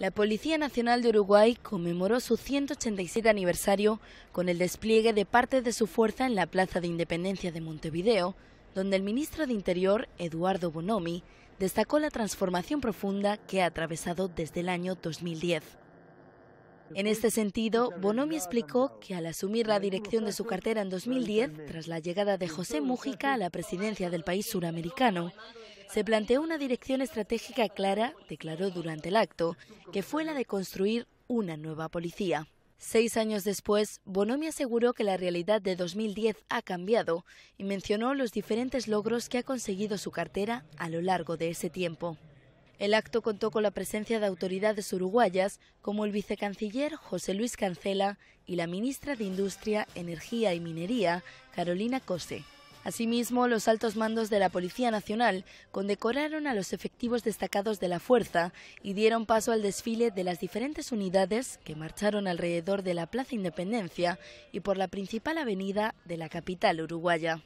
La Policía Nacional de Uruguay conmemoró su 187 aniversario con el despliegue de parte de su fuerza en la Plaza de Independencia de Montevideo, donde el ministro de Interior, Eduardo Bonomi, destacó la transformación profunda que ha atravesado desde el año 2010. En este sentido, Bonomi explicó que al asumir la dirección de su cartera en 2010, tras la llegada de José Mújica a la presidencia del país suramericano, se planteó una dirección estratégica clara, declaró durante el acto, que fue la de construir una nueva policía. Seis años después, Bonomi aseguró que la realidad de 2010 ha cambiado y mencionó los diferentes logros que ha conseguido su cartera a lo largo de ese tiempo. El acto contó con la presencia de autoridades uruguayas como el vicecanciller José Luis Cancela y la ministra de Industria, Energía y Minería, Carolina Cose. Asimismo, los altos mandos de la Policía Nacional condecoraron a los efectivos destacados de la fuerza y dieron paso al desfile de las diferentes unidades que marcharon alrededor de la Plaza Independencia y por la principal avenida de la capital uruguaya.